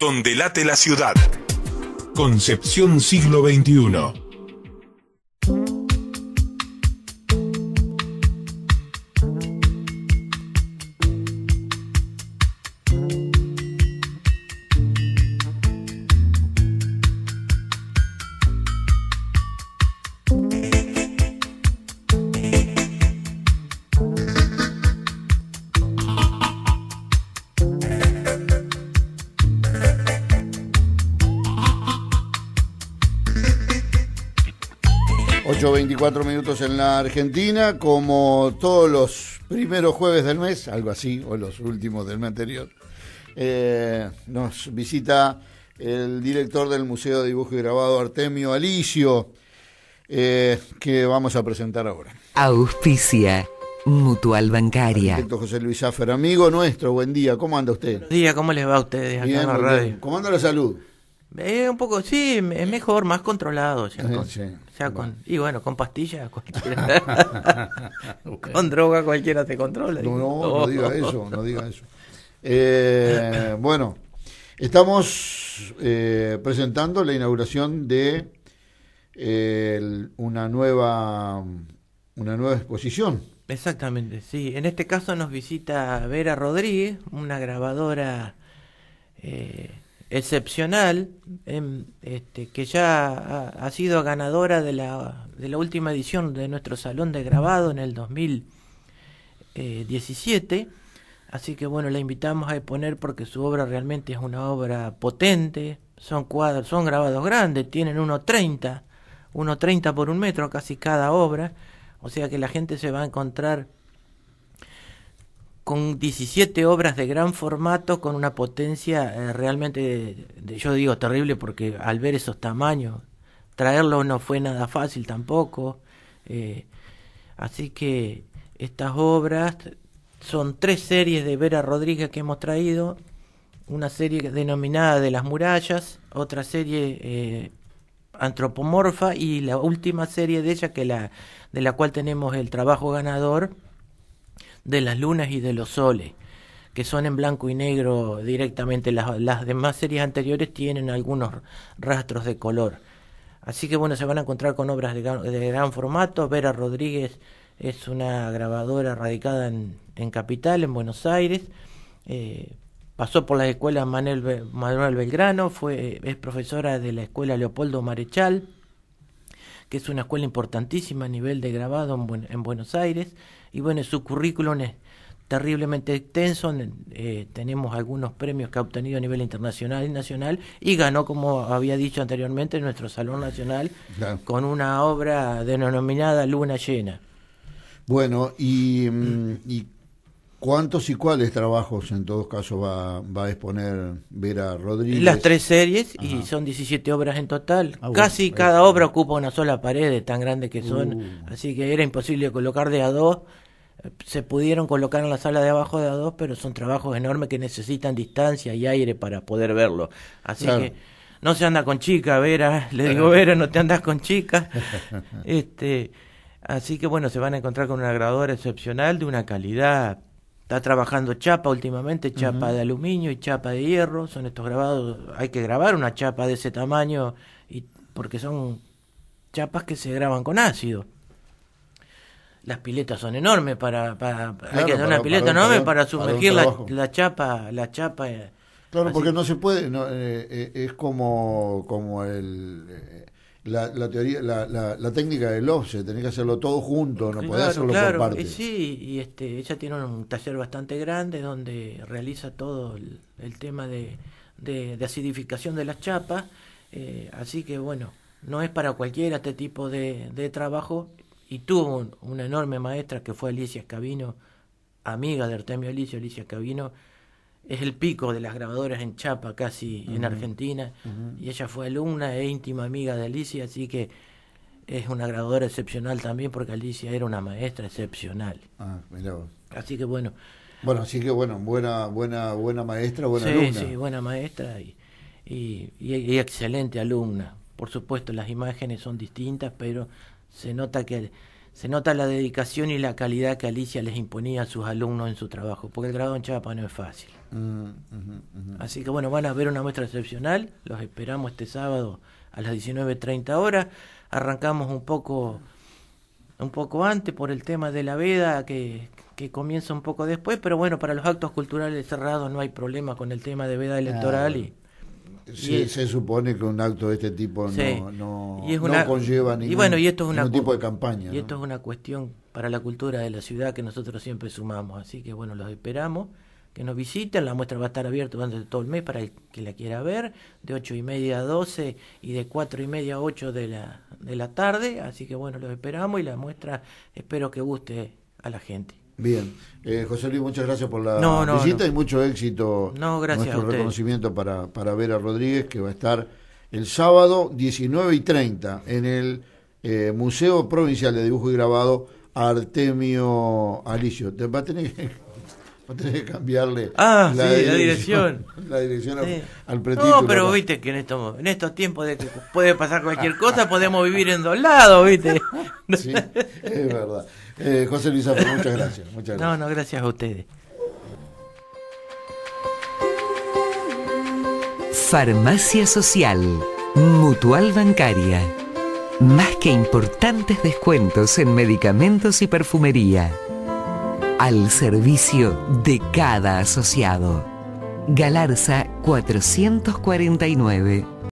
Donde late la ciudad. Concepción siglo XXI. 24 minutos en la Argentina, como todos los primeros jueves del mes, algo así, o los últimos del mes anterior, eh, nos visita el director del Museo de Dibujo y Grabado, Artemio Alicio, eh, que vamos a presentar ahora. Auspicia. Mutual Bancaria. Arquitecto José Luis Zaffer, amigo nuestro, buen día, ¿cómo anda usted? Buen día, ¿cómo les va a ustedes bien, ¿Cómo anda la salud? Eh, un poco, sí, es mejor, más controlado. Con, y bueno, con pastillas, cualquiera. Con droga cualquiera te controla. No, no, diga eso, no diga eso. Eh, bueno, estamos eh, presentando la inauguración de una, nueva, una nueva exposición. Exactamente, sí. En este caso nos visita Vera Rodríguez, una grabadora... Eh, excepcional em, este, que ya ha, sido ganadora de la, de la última edición de nuestro salón de grabado en el 2017. Eh, Así que bueno, la invitamos a exponer porque su obra realmente es una obra potente. Son cuadros, son grabados grandes, tienen 1,30, 1,30 por un metro casi cada obra. O sea que la gente se va a encontrar con 17 obras de gran formato, con una potencia eh, realmente, yo digo terrible porque al ver esos tamaños, traerlos no fue nada fácil tampoco. Eh, así que estas obras son tres series de Vera Rodríguez que hemos traído, una serie denominada De las murallas, otra serie eh, antropomorfa y la última serie de ella que la, de la cual tenemos el trabajo ganador de las lunas y de los soles, que son en blanco y negro directamente. Las, demás series anteriores tienen algunos rastros de color. Así que bueno, se van a encontrar con obras de gran, formato. Vera Rodríguez es una grabadora radicada en, en Capital, en Buenos Aires. Eh, pasó por la escuela Manuel, Manuel Belgrano, fue, es profesora de la escuela Leopoldo Marechal que es una escuela importantísima a nivel de grabado en, Buenos Aires. Y bueno, su currículum es terriblemente extenso. Eh, tenemos algunos premios que ha obtenido a nivel internacional y nacional y ganó, como había dicho anteriormente, nuestro Salón Nacional con una obra denominada Luna Llena. Bueno, y, mm, y ¿Cuántos y cuáles trabajos en todos casos va, a exponer Vera Rodríguez? Las tres series y son 17 obras en total. Ah, Casi cada obra ocupa una sola pared, tan grande que son. Uh. Así que era imposible colocar de a dos. Se pudieron colocar en la sala de abajo de a dos, pero son trabajos enormes que necesitan distancia y aire para poder verlo. Así que no se anda con chica, Vera. Le digo, Vera, no te andas con chica. este, así que bueno, se van a encontrar con una grabadora excepcional de una calidad Está trabajando chapa últimamente, chapa de aluminio y chapa de hierro. Son estos grabados, hay que grabar una chapa de ese tamaño y, porque son chapas que se graban con ácido. Las piletas son enormes para, para hay que hacer una pileta enorme para, sumergir la, chapa, la chapa. Eh, claro, porque no se puede, eh, eh, es como como el la, teoría, la, la, la, técnica del offset, tenés que hacerlo todo junto, no claro, podés hacerlo por partes. Sí, y este, ella tiene un taller bastante grande donde realiza todo el, tema de, de, acidificación de las chapas, eh, así que bueno, no es para cualquiera este tipo de, de trabajo, y tuvo una enorme maestra que fue Alicia Cabino amiga de Artemio Alicia, Alicia Escabino, es el pico de las grabadoras en Chapa, casi en Argentina. Y ella fue alumna e íntima amiga de Alicia, así que es una grabadora excepcional también, porque Alicia era una maestra excepcional. Ah, mira Así que bueno. Bueno, así que bueno, buena, buena, buena maestra, buena alumna. Sí, buena maestra y, excelente alumna. Por supuesto, las imágenes son distintas, pero se nota que se nota la dedicación y la calidad que Alicia les imponía a sus alumnos en su trabajo, porque el grado en Chapa no es fácil. Mm, Así que bueno, van a ver una muestra excepcional, los esperamos este sábado a las 19.30 horas. Arrancamos un poco, un poco antes por el tema de la veda que, que comienza un poco después, pero bueno, para los actos culturales cerrados no hay problema con el tema de veda electoral y se supone que un acto de este tipo no, no, conlleva ningún, bueno, y esto es una, tipo de campaña. Y esto es una cuestión para la cultura de la ciudad que nosotros siempre sumamos. Así que bueno, los esperamos que nos visiten. La muestra va a estar abierta durante todo el mes para el que la quiera ver, de 8 y media a 12 y de 4 y media a 8 de la, de la tarde. Así que bueno, los esperamos y la muestra espero que guste a la gente. Bien. Eh, José Luis, muchas gracias por la visita y mucho éxito. No, gracias. Nuestro reconocimiento para, para a Rodríguez, que va a estar el sábado 19 y 30 en el eh, Museo Provincial de Dibujo y Grabado Artemio Alicio. Te va a tener va que cambiarle ah, la, dirección, la dirección. La dirección al pretítulo. No, pero viste que en estos, en estos tiempos de que puede pasar cualquier cosa, podemos vivir en dos lados, viste. sí, es verdad. Eh, José Luis Afro, muchas gracias, muchas gracias. No, no, gracias a ustedes. Farmacia Social, Mutual Bancaria. Más que importantes descuentos en medicamentos y perfumería al servicio de cada asociado. Galarza 449